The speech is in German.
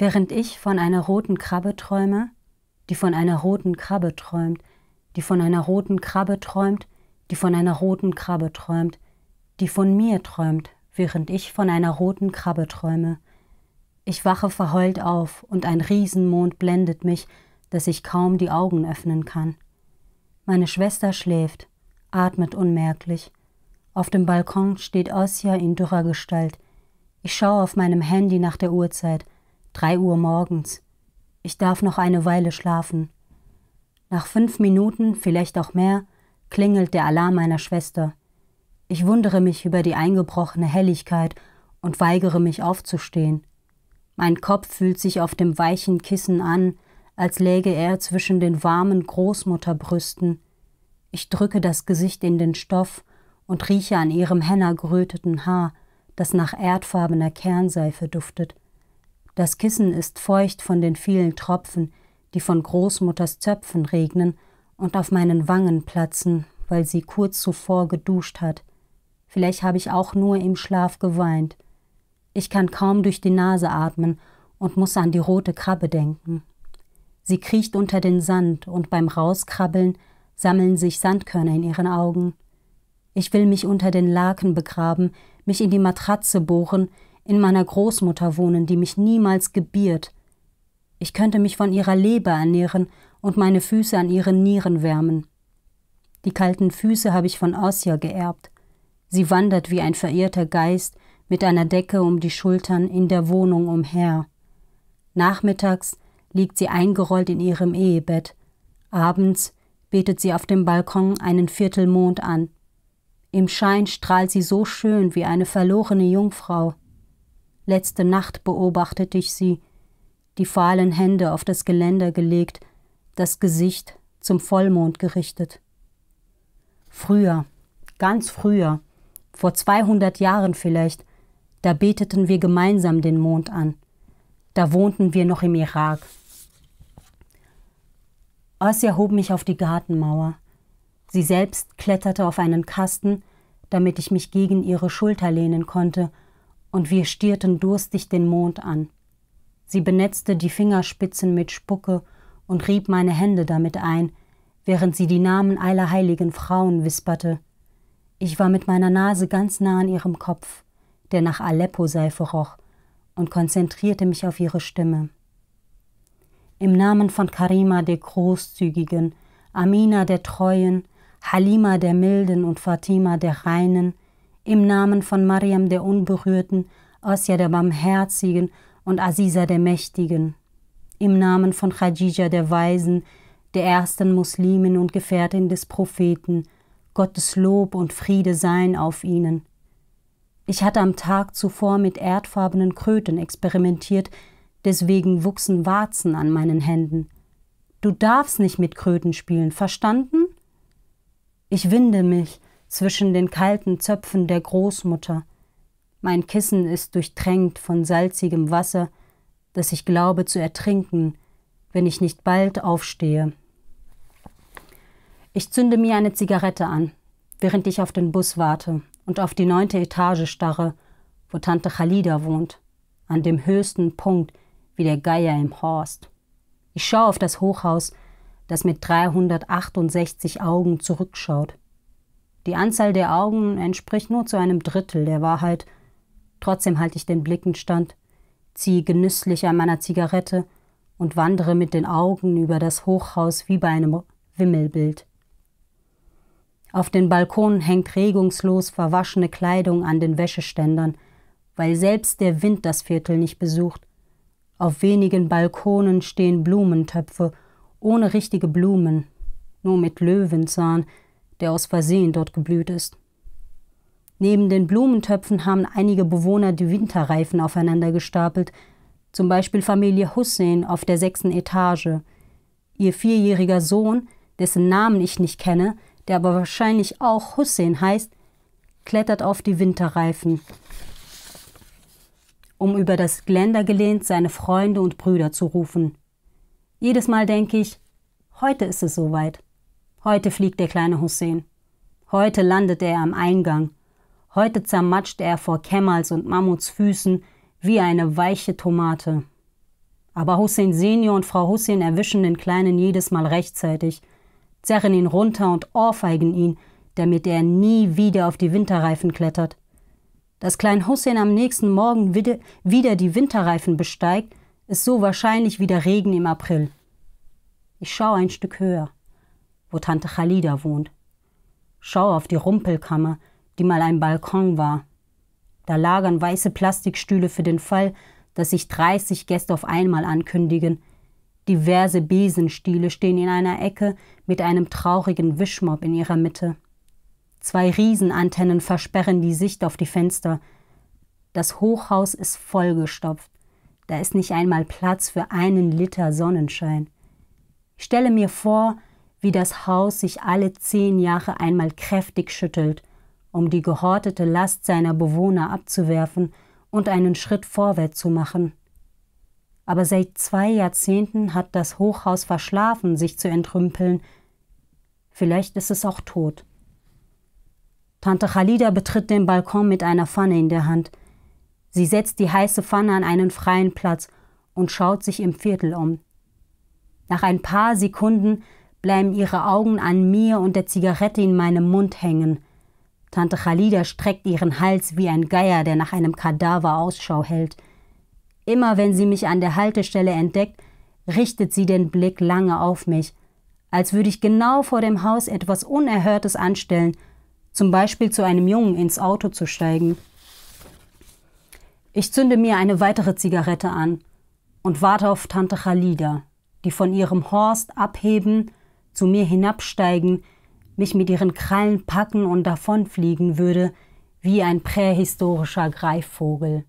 Während ich von einer roten Krabbe träume, die von einer roten Krabbe träumt, die von einer roten Krabbe träumt, die von einer roten Krabbe träumt, die von mir träumt, während ich von einer roten Krabbe träume. Ich wache verheult auf und ein Riesenmond blendet mich, dass ich kaum die Augen öffnen kann. Meine Schwester schläft, atmet unmerklich. Auf dem Balkon steht Ossia in dürrer Gestalt. Ich schaue auf meinem Handy nach der Uhrzeit – Drei Uhr morgens. Ich darf noch eine Weile schlafen. Nach fünf Minuten, vielleicht auch mehr, klingelt der Alarm meiner Schwester. Ich wundere mich über die eingebrochene Helligkeit und weigere mich aufzustehen. Mein Kopf fühlt sich auf dem weichen Kissen an, als läge er zwischen den warmen Großmutterbrüsten. Ich drücke das Gesicht in den Stoff und rieche an ihrem hennergröteten Haar, das nach erdfarbener Kernseife duftet. Das Kissen ist feucht von den vielen Tropfen, die von Großmutters Zöpfen regnen und auf meinen Wangen platzen, weil sie kurz zuvor geduscht hat. Vielleicht habe ich auch nur im Schlaf geweint. Ich kann kaum durch die Nase atmen und muss an die rote Krabbe denken. Sie kriecht unter den Sand und beim Rauskrabbeln sammeln sich Sandkörner in ihren Augen. Ich will mich unter den Laken begraben, mich in die Matratze bohren, in meiner Großmutter wohnen, die mich niemals gebiert. Ich könnte mich von ihrer Leber ernähren und meine Füße an ihren Nieren wärmen. Die kalten Füße habe ich von Ossia geerbt. Sie wandert wie ein verirrter Geist mit einer Decke um die Schultern in der Wohnung umher. Nachmittags liegt sie eingerollt in ihrem Ehebett. Abends betet sie auf dem Balkon einen Viertelmond an. Im Schein strahlt sie so schön wie eine verlorene Jungfrau. Letzte Nacht beobachtete ich sie, die fahlen Hände auf das Geländer gelegt, das Gesicht zum Vollmond gerichtet. Früher, ganz früher, vor 200 Jahren vielleicht, da beteten wir gemeinsam den Mond an. Da wohnten wir noch im Irak. Ossia hob mich auf die Gartenmauer. Sie selbst kletterte auf einen Kasten, damit ich mich gegen ihre Schulter lehnen konnte – und wir stierten durstig den Mond an. Sie benetzte die Fingerspitzen mit Spucke und rieb meine Hände damit ein, während sie die Namen aller heiligen Frauen wisperte. Ich war mit meiner Nase ganz nah an ihrem Kopf, der nach Aleppo-Seife roch, und konzentrierte mich auf ihre Stimme. Im Namen von Karima der Großzügigen, Amina der Treuen, Halima der Milden und Fatima der Reinen, im Namen von Mariam der Unberührten, Asya der Barmherzigen und Aziza der Mächtigen. Im Namen von Khadija der Weisen, der ersten Muslimin und Gefährtin des Propheten, Gottes Lob und Friede seien auf ihnen. Ich hatte am Tag zuvor mit erdfarbenen Kröten experimentiert, deswegen wuchsen Warzen an meinen Händen. Du darfst nicht mit Kröten spielen, verstanden? Ich winde mich, zwischen den kalten Zöpfen der Großmutter. Mein Kissen ist durchtränkt von salzigem Wasser, das ich glaube zu ertrinken, wenn ich nicht bald aufstehe. Ich zünde mir eine Zigarette an, während ich auf den Bus warte und auf die neunte Etage starre, wo Tante Khalida wohnt, an dem höchsten Punkt wie der Geier im Horst. Ich schaue auf das Hochhaus, das mit 368 Augen zurückschaut. Die Anzahl der Augen entspricht nur zu einem Drittel der Wahrheit. Trotzdem halte ich den Blicken stand, ziehe genüsslich an meiner Zigarette und wandere mit den Augen über das Hochhaus wie bei einem Wimmelbild. Auf den Balkonen hängt regungslos verwaschene Kleidung an den Wäscheständern, weil selbst der Wind das Viertel nicht besucht. Auf wenigen Balkonen stehen Blumentöpfe, ohne richtige Blumen, nur mit Löwenzahn, der aus Versehen dort geblüht ist. Neben den Blumentöpfen haben einige Bewohner die Winterreifen aufeinander gestapelt, zum Beispiel Familie Hussein auf der sechsten Etage. Ihr vierjähriger Sohn, dessen Namen ich nicht kenne, der aber wahrscheinlich auch Hussein heißt, klettert auf die Winterreifen, um über das Geländer gelehnt seine Freunde und Brüder zu rufen. Jedes Mal denke ich, heute ist es soweit. Heute fliegt der kleine Hussein. Heute landet er am Eingang. Heute zermatscht er vor Kemals und Mammuts Füßen wie eine weiche Tomate. Aber Hussein Senior und Frau Hussein erwischen den Kleinen jedes Mal rechtzeitig, zerren ihn runter und ohrfeigen ihn, damit er nie wieder auf die Winterreifen klettert. Dass Klein Hussein am nächsten Morgen wieder die Winterreifen besteigt, ist so wahrscheinlich wie der Regen im April. Ich schaue ein Stück höher wo Tante Khalida wohnt. Schau auf die Rumpelkammer, die mal ein Balkon war. Da lagern weiße Plastikstühle für den Fall, dass sich 30 Gäste auf einmal ankündigen. Diverse Besenstiele stehen in einer Ecke mit einem traurigen Wischmob in ihrer Mitte. Zwei Riesenantennen versperren die Sicht auf die Fenster. Das Hochhaus ist vollgestopft. Da ist nicht einmal Platz für einen Liter Sonnenschein. Ich stelle mir vor, wie das Haus sich alle zehn Jahre einmal kräftig schüttelt, um die gehortete Last seiner Bewohner abzuwerfen und einen Schritt vorwärts zu machen. Aber seit zwei Jahrzehnten hat das Hochhaus verschlafen, sich zu entrümpeln. Vielleicht ist es auch tot. Tante Khalida betritt den Balkon mit einer Pfanne in der Hand. Sie setzt die heiße Pfanne an einen freien Platz und schaut sich im Viertel um. Nach ein paar Sekunden bleiben ihre Augen an mir und der Zigarette in meinem Mund hängen. Tante Khalida streckt ihren Hals wie ein Geier, der nach einem Kadaver Ausschau hält. Immer wenn sie mich an der Haltestelle entdeckt, richtet sie den Blick lange auf mich, als würde ich genau vor dem Haus etwas Unerhörtes anstellen, zum Beispiel zu einem Jungen ins Auto zu steigen. Ich zünde mir eine weitere Zigarette an und warte auf Tante Khalida, die von ihrem Horst abheben zu mir hinabsteigen, mich mit ihren Krallen packen und davonfliegen würde, wie ein prähistorischer Greifvogel.